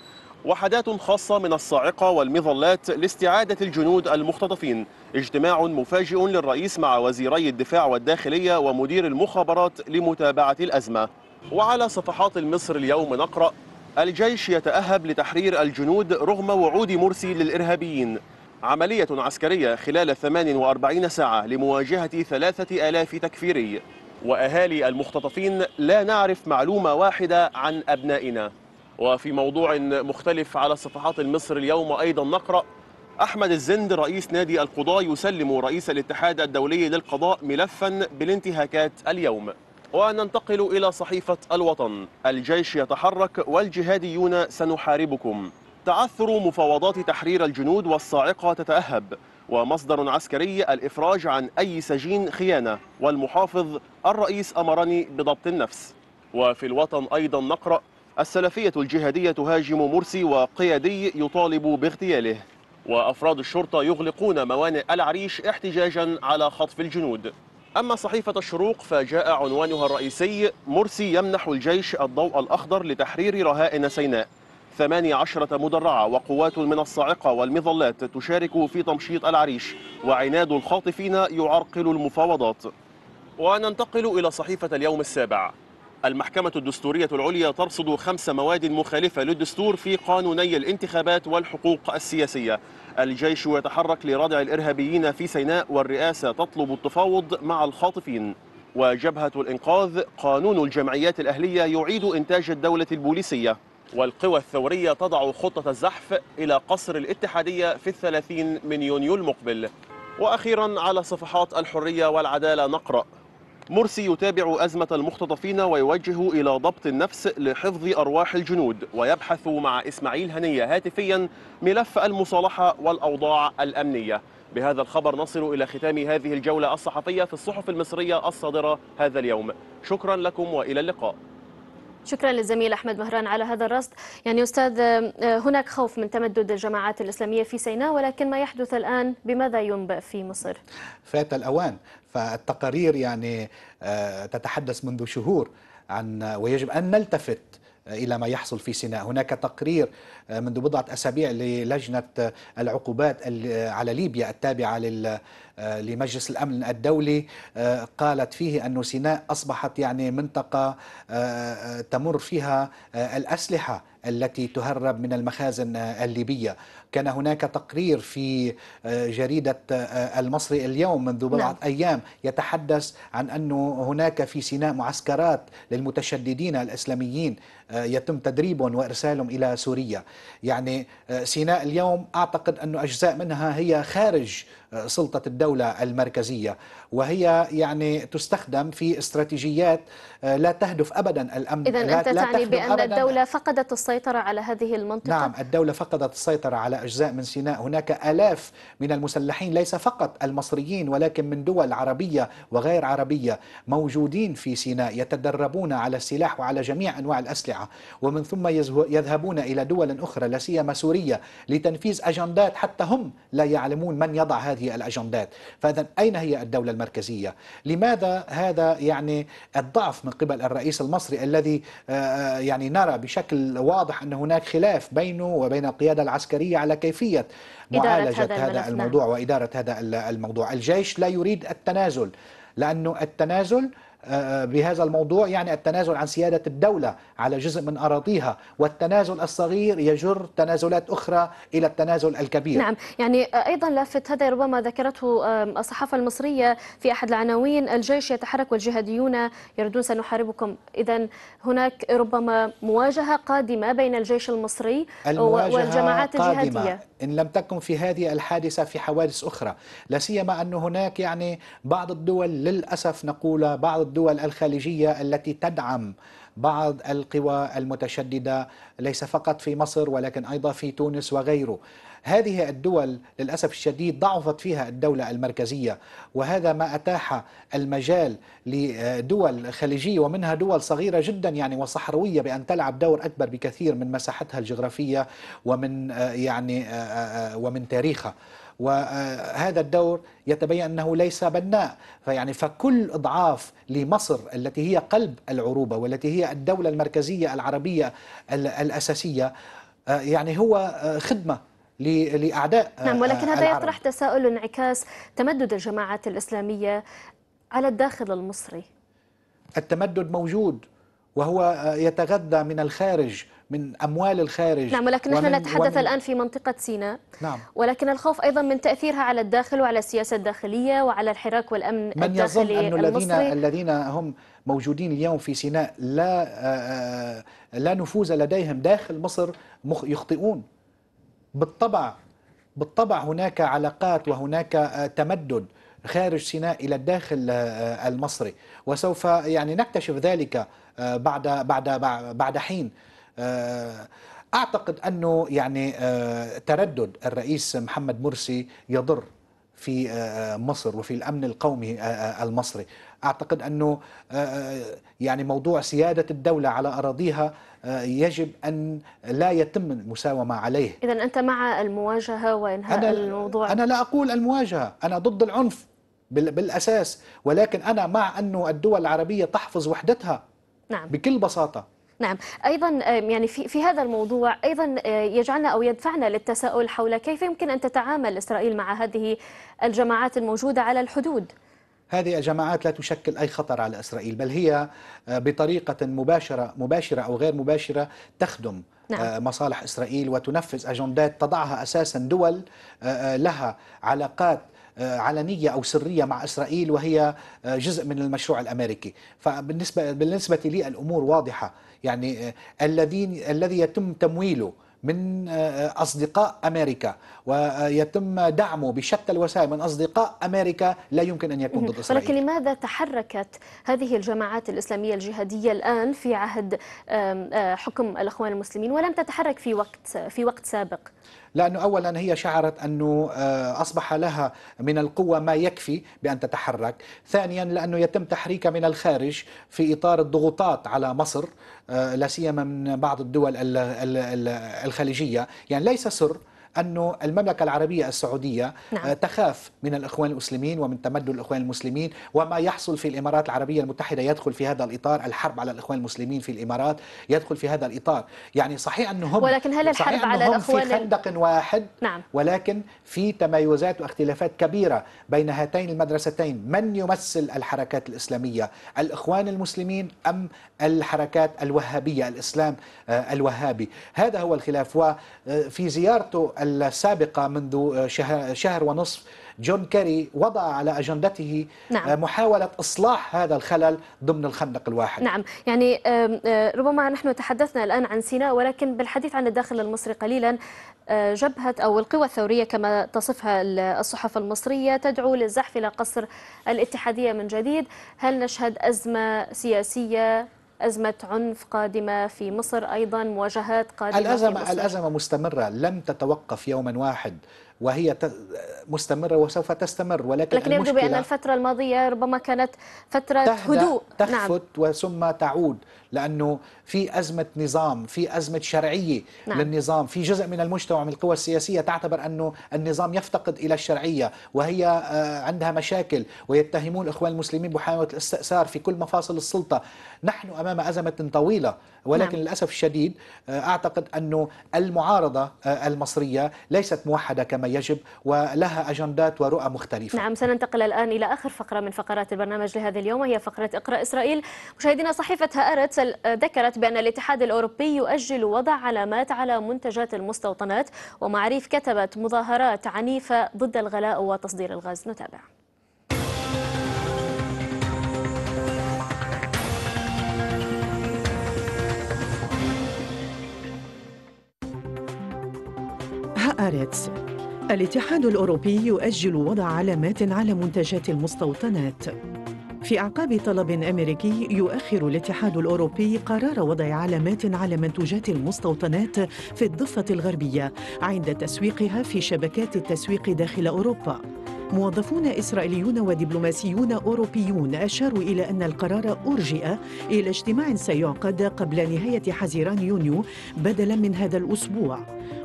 وحدات خاصة من الصاعقة والمظلات لاستعادة الجنود المختطفين اجتماع مفاجئ للرئيس مع وزيري الدفاع والداخلية ومدير المخابرات لمتابعة الأزمة وعلى صفحات المصر اليوم نقرأ الجيش يتأهب لتحرير الجنود رغم وعود مرسي للإرهابيين عملية عسكرية خلال 48 ساعة لمواجهة 3000 تكفيري وأهالي المختطفين لا نعرف معلومة واحدة عن أبنائنا وفي موضوع مختلف على صفحات المصر اليوم أيضا نقرأ أحمد الزند رئيس نادي القضاء يسلم رئيس الاتحاد الدولي للقضاء ملفا بالانتهاكات اليوم وننتقل إلى صحيفة الوطن الجيش يتحرك والجهاديون سنحاربكم تعثر مفاوضات تحرير الجنود والصاعقة تتأهب ومصدر عسكري الإفراج عن أي سجين خيانة والمحافظ الرئيس أمرني بضبط النفس وفي الوطن أيضا نقرأ السلفية الجهادية تهاجم مرسي وقيادي يطالب باغتياله وأفراد الشرطة يغلقون موانئ العريش احتجاجا على خطف الجنود أما صحيفة الشروق فجاء عنوانها الرئيسي مرسي يمنح الجيش الضوء الأخضر لتحرير رهائن سيناء 18 مدرعة وقوات من الصاعقة والمظلات تشارك في تمشيط العريش وعناد الخاطفين يعرقل المفاوضات وننتقل إلى صحيفة اليوم السابع المحكمة الدستورية العليا ترصد خمس مواد مخالفة للدستور في قانوني الانتخابات والحقوق السياسية الجيش يتحرك لردع الإرهابيين في سيناء والرئاسة تطلب التفاوض مع الخاطفين وجبهة الإنقاذ قانون الجمعيات الأهلية يعيد إنتاج الدولة البوليسية والقوى الثورية تضع خطة الزحف إلى قصر الاتحادية في الثلاثين من يونيو المقبل وأخيرا على صفحات الحرية والعدالة نقرأ مرسي يتابع أزمة المختطفين ويوجه إلى ضبط النفس لحفظ أرواح الجنود ويبحث مع إسماعيل هنية هاتفيا ملف المصالحة والأوضاع الأمنية بهذا الخبر نصل إلى ختام هذه الجولة الصحفية في الصحف المصرية الصادرة هذا اليوم شكرا لكم وإلى اللقاء شكرا للزميل احمد مهران على هذا الرصد يعني استاذ آه، هناك خوف من تمدد الجماعات الاسلاميه في سيناء ولكن ما يحدث الان بماذا ينبأ في مصر فات الاوان فالتقارير يعني آه، تتحدث منذ شهور عن آه، ويجب ان نلتفت الى ما يحصل في سيناء، هناك تقرير منذ بضعه اسابيع للجنه العقوبات على ليبيا التابعه لل آه، لمجلس الأمن الدولي آه، قالت فيه أن سيناء أصبحت يعني منطقة آه، تمر فيها الأسلحة التي تهرب من المخازن الليبية كان هناك تقرير في آه، جريدة آه، المصري اليوم منذ بضعة نعم. أيام يتحدث عن أن هناك في سيناء معسكرات للمتشددين الإسلاميين آه، يتم تدريبهم وإرسالهم إلى سوريا يعني سيناء اليوم أعتقد أن أجزاء منها هي خارج سلطة الدولة المركزية وهي يعني تستخدم في استراتيجيات آه، لا تهدف ابدا الامن اذا انت لا تعني بان الدوله فقدت السيطره على هذه المنطقه نعم الدوله فقدت السيطره على اجزاء من سيناء هناك الاف من المسلحين ليس فقط المصريين ولكن من دول عربيه وغير عربيه موجودين في سيناء يتدربون على السلاح وعلى جميع انواع الاسلحه ومن ثم يذهبون الى دول اخرى لا سيما سوريا لتنفيذ اجندات حتى هم لا يعلمون من يضع هذه الاجندات فاذا اين هي الدوله المدنية المركزية لماذا هذا يعني الضعف من قبل الرئيس المصري الذي آه، آه، يعني نرى بشكل واضح أن هناك خلاف بينه وبين القيادة العسكرية على كيفية معالجة هذا, هذا الموضوع وإدارة هذا الموضوع الجيش لا يريد التنازل لأن التنازل آه، آه، بهذا الموضوع يعني التنازل عن سيادة الدولة على جزء من أراضيها والتنازل الصغير يجر تنازلات أخرى إلى التنازل الكبير نعم يعني أيضا لافت هذا ربما ذكرته الصحافة المصرية في أحد العناوين الجيش يتحرك والجهاديون يردون سنحاربكم إذا هناك ربما مواجهة قادمة بين الجيش المصري والجماعات قادمة. الجهادية إن لم تكن في هذه الحادثة في حوادث أخرى لا سيما أن هناك يعني بعض الدول للأسف نقول بعض الدول الخليجية التي تدعم بعض القوى المتشددة ليس فقط في مصر ولكن أيضا في تونس وغيره هذه الدول للأسف الشديد ضعفت فيها الدولة المركزية وهذا ما أتاح المجال لدول خليجية ومنها دول صغيرة جدا يعني وصحراوية بأن تلعب دور أكبر بكثير من مساحتها الجغرافية ومن آه، يعني آه، آه، ومن تاريخها وهذا الدور يتبين أنه ليس بناء فيعني فكل إضعاف لمصر التي هي قلب العروبة والتي هي الدولة المركزية العربية الأساسية آه، يعني هو آه، خدمة لأعداء آه، نعم ولكن هذا يطرح تساؤل انعكاس تمدد الجماعات الإسلامية على الداخل المصري التمدد موجود وهو يتغذى من الخارج من أموال الخارج نعم ولكن نحن نتحدث ومن الآن في منطقة سيناء نعم ولكن الخوف أيضا من تأثيرها على الداخل وعلى السياسة الداخلية وعلى الحراك والأمن من الداخلي يظن أن الذين, الذين هم موجودين اليوم في سيناء لا, آه، آه، لا نفوذ لديهم داخل مصر يخطئون بالطبع بالطبع هناك علاقات وهناك آه، تمدد خارج سيناء الى الداخل المصري وسوف يعني نكتشف ذلك بعد بعد بعد حين آه، اعتقد انه يعني آه، تردد الرئيس محمد مرسي يضر في آه، مصر وفي الامن القومي المصري اعتقد انه يعني موضوع سياده الدوله على اراضيها يجب ان لا يتم المساومه عليه اذا انت مع المواجهه وانهاء أنا الموضوع انا لا اقول المواجهه انا ضد العنف بالاساس ولكن انا مع انه الدول العربيه تحفظ وحدتها نعم. بكل بساطه نعم ايضا يعني في في هذا الموضوع ايضا آه، يجعلنا او يدفعنا للتساؤل حول كيف يمكن ان تتعامل اسرائيل مع هذه الجماعات الموجوده على الحدود هذه الجماعات لا تشكل اي خطر على اسرائيل بل هي آه، بطريقه مباشره مباشره او غير مباشره تخدم نعم. آه، مصالح اسرائيل وتنفذ اجندات تضعها اساسا دول لها علاقات علنيه او سريه مع اسرائيل وهي جزء من المشروع الامريكي فبالنسبه بالنسبه لي الامور واضحه يعني آه، الذين الذي يتم تمويله من آه، آه، اصدقاء امريكا ويتم دعمه بشتى الوسائل من اصدقاء امريكا لا يمكن ان يكون ضد اسرائيل. ولكن لماذا تحركت هذه الجماعات الاسلاميه الجهاديه الان في عهد حكم الاخوان المسلمين ولم تتحرك في وقت في وقت سابق؟ لأنه أولا هي شعرت أنه آه، أصبح لها من القوة ما يكفي بأن تتحرك ثانيا لأنه يتم تحريكها من الخارج في إطار الضغوطات على مصر آه، لا سيما من بعض الدول الخليجية يعني ليس سر أنه المملكة العربية السعودية آه، نعم. تخاف من الإخوان المسلمين ومن تمدد الإخوان المسلمين وما يحصل في الإمارات العربية المتحدة يدخل في هذا الإطار الحرب على الإخوان المسلمين في الإمارات يدخل في هذا الإطار يعني صحيح أنهم ولكن هل الحرب على الإخوان في خندق واحد نعم. ولكن في تمايزات واختلافات كبيرة بين هاتين المدرستين من يمثل الحركات الإسلامية الإخوان المسلمين أم الحركات الوهابية الإسلام آه، الوهابي هذا هو الخلاف وفي زيارته السابقة منذ شهر ونصف جون كيري وضع على أجندته نعم. آه، محاولة إصلاح هذا الخلل ضمن الخندق الواحد نعم يعني آه، ربما نحن تحدثنا الآن عن سيناء ولكن بالحديث عن الداخل المصري قليلا آه، جبهة أو القوى الثورية كما تصفها الصحف المصرية تدعو للزحف إلى قصر الاتحادية من جديد هل نشهد أزمة سياسية أزمة عنف قادمة في مصر أيضا مواجهات قادمة الأزمة, الأزمة مستمرة لم تتوقف يوما واحد وهي مستمرة وسوف تستمر ولكن لكن يبدو بأن الفترة الماضية ربما كانت فترة هدوء تخفت نعم. وثم تعود لأنه في أزمة نظام في أزمة شرعية نعم. للنظام في جزء من المجتمع من القوى السياسية تعتبر أنه النظام يفتقد إلى الشرعية وهي آه، عندها مشاكل ويتهمون الإخوان المسلمين بمحاولة الاستئثار في كل مفاصل السلطة نحن أمام أزمة طويلة ولكن نعم. للأسف الشديد آه، أعتقد أنه المعارضة آه، المصرية ليست موحدة كما يجب ولها أجندات ورؤى مختلفة نعم سننتقل الآن إلى آخر فقرة من فقرات البرنامج لهذا اليوم وهي فقرة اقرأ إسرائيل مشاهدينا صحيفة هآرتس ذكرت بأن الاتحاد الأوروبي يؤجل وضع علامات على منتجات المستوطنات ومعاريف كتبت مظاهرات عنيفة ضد الغلاء وتصدير الغاز نتابع هآرتس الاتحاد الأوروبي يؤجل وضع علامات على منتجات المستوطنات في أعقاب طلب أمريكي يؤخر الاتحاد الأوروبي قرار وضع علامات على منتوجات المستوطنات في الضفة الغربية عند تسويقها في شبكات التسويق داخل أوروبا موظفون إسرائيليون ودبلوماسيون أوروبيون أشاروا إلى أن القرار أرجئ إلى اجتماع سيعقد قبل نهاية حزيران يونيو بدلا من هذا الأسبوع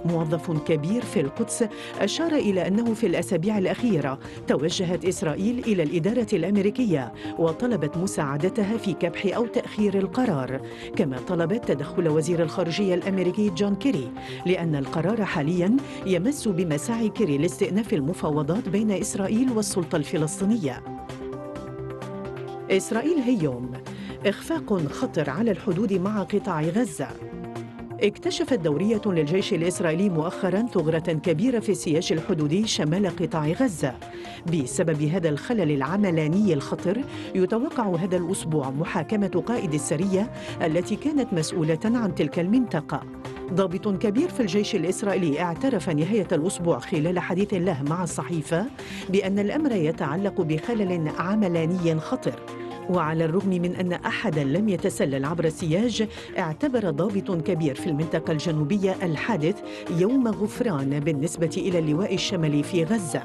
موظف كبير في القدس أشار إلى أنه في الأسابيع الأخيرة توجهت إسرائيل إلى الإدارة الأمريكية وطلبت مساعدتها في كبح أو تأخير القرار كما طلبت تدخل وزير الخارجية الأمريكي جون كيري لأن القرار حاليا يمس بمساعي كيري لاستئناف المفاوضات بين إسرائيل والسلطة الفلسطينية إسرائيل هيوم إخفاق خطر على الحدود مع قطاع غزة اكتشفت دورية للجيش الإسرائيلي مؤخرا ثغرة كبيرة في السياج الحدودي شمال قطاع غزة بسبب هذا الخلل العملاني الخطر يتوقع هذا الأسبوع محاكمة قائد السرية التي كانت مسؤولة عن تلك المنطقة ضابط كبير في الجيش الإسرائيلي اعترف نهاية الأسبوع خلال حديث له مع الصحيفة بأن الأمر يتعلق بخلل عملاني خطر وعلى الرغم من أن أحدا لم يتسلل عبر السياج اعتبر ضابط كبير في المنطقة الجنوبية الحادث يوم غفران بالنسبة إلى اللواء الشمالي في غزة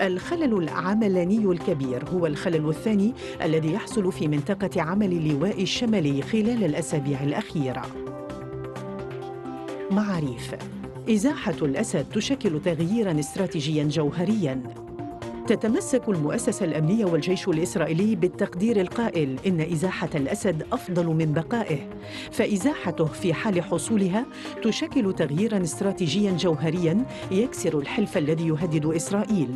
الخلل العملاني الكبير هو الخلل الثاني الذي يحصل في منطقة عمل اللواء الشمالي خلال الأسابيع الأخيرة معاريف إزاحة الأسد تشكل تغييراً استراتيجياً جوهرياً تتمسك المؤسسة الأمنية والجيش الإسرائيلي بالتقدير القائل إن إزاحة الأسد أفضل من بقائه فإزاحته في حال حصولها تشكل تغييرا استراتيجيا جوهريا يكسر الحلف الذي يهدد إسرائيل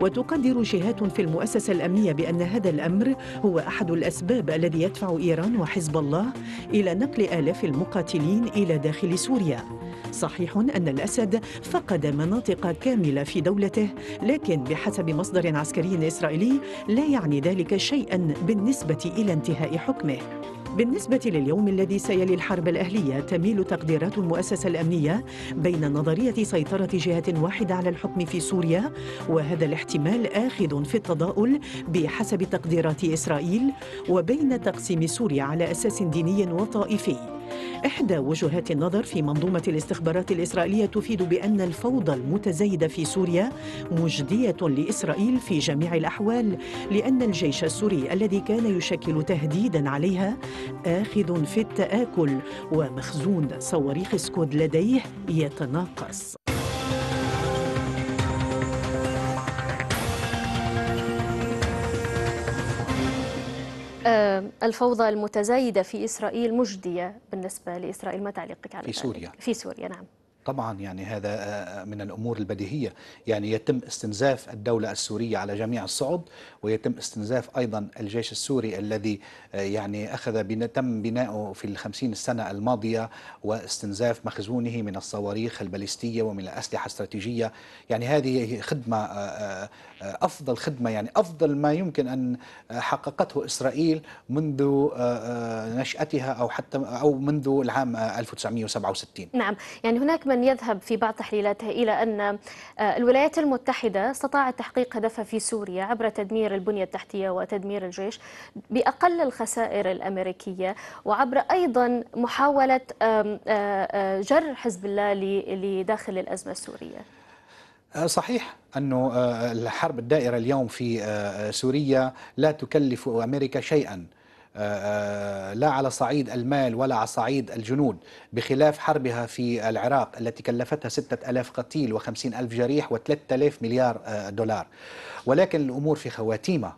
وتقدر جهات في المؤسسة الأمنية بأن هذا الأمر هو أحد الأسباب الذي يدفع إيران وحزب الله إلى نقل آلاف المقاتلين إلى داخل سوريا صحيح أن الأسد فقد مناطق كاملة في دولته لكن بحسب مصدر عسكري إسرائيلي لا يعني ذلك شيئا بالنسبة إلى انتهاء حكمه بالنسبة لليوم الذي سيلي الحرب الأهلية تميل تقديرات المؤسسة الأمنية بين نظرية سيطرة جهة واحدة على الحكم في سوريا وهذا الاحتمال آخذ في التضاؤل بحسب تقديرات إسرائيل وبين تقسيم سوريا على أساس ديني وطائفي إحدى وجهات النظر في منظومة الاستخبارات الإسرائيلية تفيد بأن الفوضى المتزايدة في سوريا مجدية لإسرائيل في جميع الأحوال لأن الجيش السوري الذي كان يشكل تهديدا عليها آخذ في التآكل ومخزون صواريخ سكود لديه يتناقص الفوضى المتزايدة في إسرائيل مجدية بالنسبة لإسرائيل ما تعليقك على في سوريا في سوريا نعم طبعا يعني هذا آه، آه، من الامور البديهيه يعني يتم استنزاف الدوله السوريه على جميع الصعد ويتم استنزاف ايضا الجيش السوري الذي آه، يعني اخذ بنا تم بناؤه في الخمسين السنه الماضيه واستنزاف مخزونه من الصواريخ الباليستيه ومن الاسلحه الاستراتيجيه يعني هذه خدمه افضل خدمه يعني افضل ما يمكن ان حققته اسرائيل منذ نشاتها او حتى او منذ العام 1967 نعم يعني هناك من يذهب في بعض تحليلاته إلى أن آه، الولايات المتحدة استطاعت تحقيق هدفها في سوريا عبر تدمير البنية التحتية وتدمير الجيش بأقل الخسائر الأمريكية وعبر أيضا محاولة آه، آه، جر حزب الله لداخل الأزمة السورية صحيح أن الحرب الدائرة اليوم في سوريا لا تكلف أمريكا شيئا آه، آه، لا على صعيد المال ولا على صعيد الجنود بخلاف حربها في العراق التي كلفتها ستة ألاف قتيل وخمسين ألف جريح وثلاثة ألاف مليار آه، دولار ولكن الأمور في خواتيمها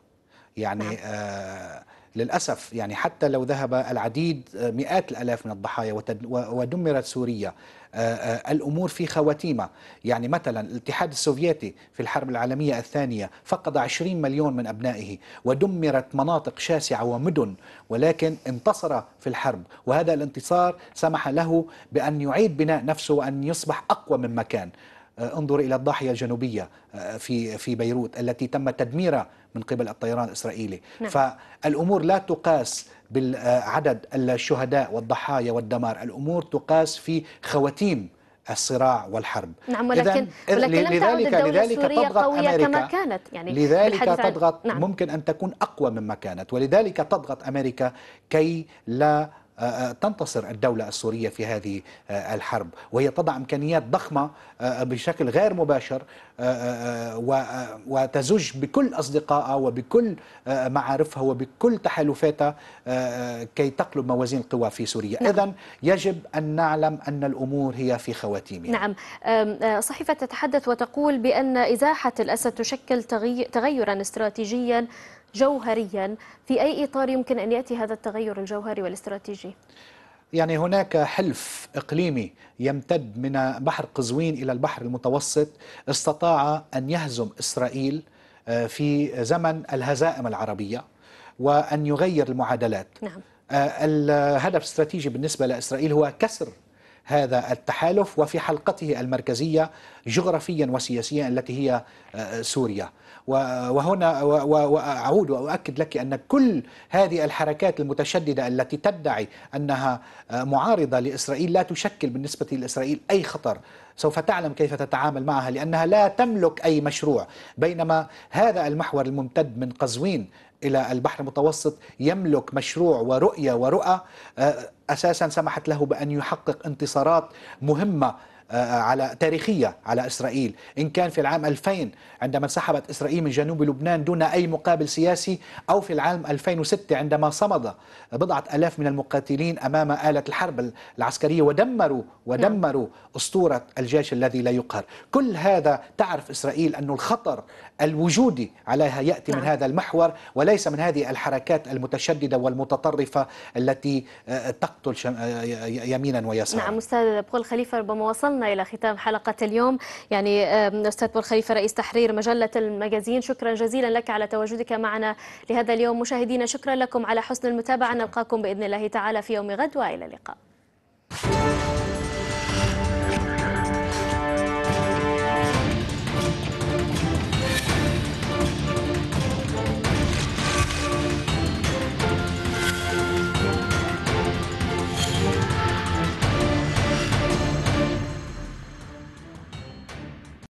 يعني نعم. آه للأسف يعني حتى لو ذهب العديد آه، مئات الألاف من الضحايا ودمرت سوريا آه، آه، الأمور في خواتيمة يعني مثلا الاتحاد السوفيتي في الحرب العالمية الثانية فقد 20 مليون من أبنائه ودمرت مناطق شاسعة ومدن ولكن انتصر في الحرب وهذا الانتصار سمح له بأن يعيد بناء نفسه وأن يصبح أقوى مما كان آه، انظر الى الضاحيه الجنوبيه آه، في في بيروت التي تم تدميرها من قبل الطيران الاسرائيلي نعم. فالامور لا تقاس بالعدد الشهداء والضحايا والدمار الامور تقاس في خواتيم الصراع والحرب نعم ولكن, ولكن لم تعد الدولة لذلك السورية تضغط قوية أمريكا كما كانت يعني لذلك تضغط عن... نعم. ممكن أن تكون أقوى مما كانت ولذلك تضغط أمريكا كي لا آه، آه، تنتصر الدولة السورية في هذه آه، الحرب وهي تضع إمكانيات ضخمة بشكل غير مباشر وتزج بكل أصدقائها وبكل معارفها وبكل تحالفاتها كي تقلب موازين القوى في سوريا نعم. إذا يجب أن نعلم أن الأمور هي في خواتيمها نعم صحيفة تتحدث وتقول بأن إزاحة الأسد تشكل تغيرا استراتيجيا جوهريا في أي إطار يمكن أن يأتي هذا التغير الجوهري والاستراتيجي؟ يعني هناك حلف إقليمي يمتد من بحر قزوين إلى البحر المتوسط استطاع أن يهزم إسرائيل آه، في زمن الهزائم العربية وأن يغير المعادلات نعم. آه، الهدف الاستراتيجي بالنسبة لإسرائيل هو كسر هذا التحالف وفي حلقته المركزية جغرافيا وسياسيا التي هي آه، سوريا وهنا وأعود وأؤكد لك أن كل هذه الحركات المتشددة التي تدعي أنها معارضة لإسرائيل لا تشكل بالنسبة لإسرائيل أي خطر سوف تعلم كيف تتعامل معها لأنها لا تملك أي مشروع بينما هذا المحور الممتد من قزوين إلى البحر المتوسط يملك مشروع ورؤية ورؤى أساسا سمحت له بأن يحقق انتصارات مهمة آه، آه، على تاريخية على إسرائيل إن كان في العام 2000 عندما انسحبت إسرائيل من جنوب لبنان دون أي مقابل سياسي أو في العام 2006 عندما صمد بضعة ألاف من المقاتلين أمام آلة الحرب العسكرية ودمروا ودمروا أسطورة الجيش الذي لا يقهر كل هذا تعرف إسرائيل أن الخطر الوجودي عليها يأتي نعم. من هذا المحور وليس من هذه الحركات المتشددة والمتطرفة التي آه، تقتل آه، يمينا ويسارا نعم أستاذ بول خليفة ربما وصلنا إلى ختام حلقة اليوم يعني أستاذ بول خليفة رئيس تحرير مجلة المجازين شكرا جزيلا لك على تواجدك معنا لهذا اليوم مشاهدينا شكرا لكم على حسن المتابعة نلقاكم بإذن الله تعالى في يوم غد وإلى اللقاء